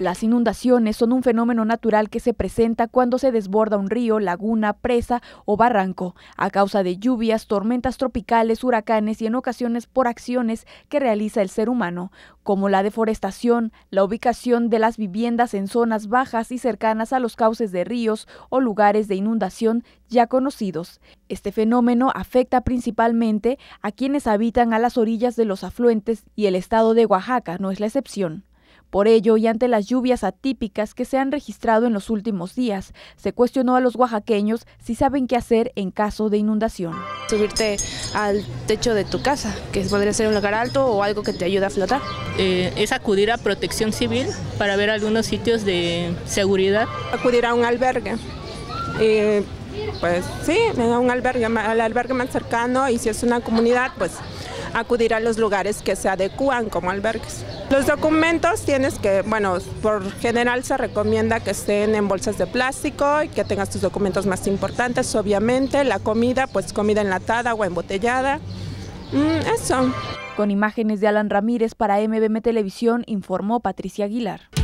Las inundaciones son un fenómeno natural que se presenta cuando se desborda un río, laguna, presa o barranco, a causa de lluvias, tormentas tropicales, huracanes y en ocasiones por acciones que realiza el ser humano, como la deforestación, la ubicación de las viviendas en zonas bajas y cercanas a los cauces de ríos o lugares de inundación ya conocidos. Este fenómeno afecta principalmente a quienes habitan a las orillas de los afluentes y el estado de Oaxaca no es la excepción. Por ello, y ante las lluvias atípicas que se han registrado en los últimos días, se cuestionó a los oaxaqueños si saben qué hacer en caso de inundación. Subirte al techo de tu casa, que podría ser un lugar alto o algo que te ayude a flotar. Eh, es acudir a protección civil para ver algunos sitios de seguridad. Acudir a un albergue. Eh, pues sí, a un albergue, al albergue más cercano y si es una comunidad, pues acudir a los lugares que se adecúan como albergues. Los documentos tienes que, bueno, por general se recomienda que estén en bolsas de plástico y que tengas tus documentos más importantes, obviamente, la comida, pues comida enlatada o embotellada, mm, eso. Con imágenes de Alan Ramírez para MBM Televisión informó Patricia Aguilar.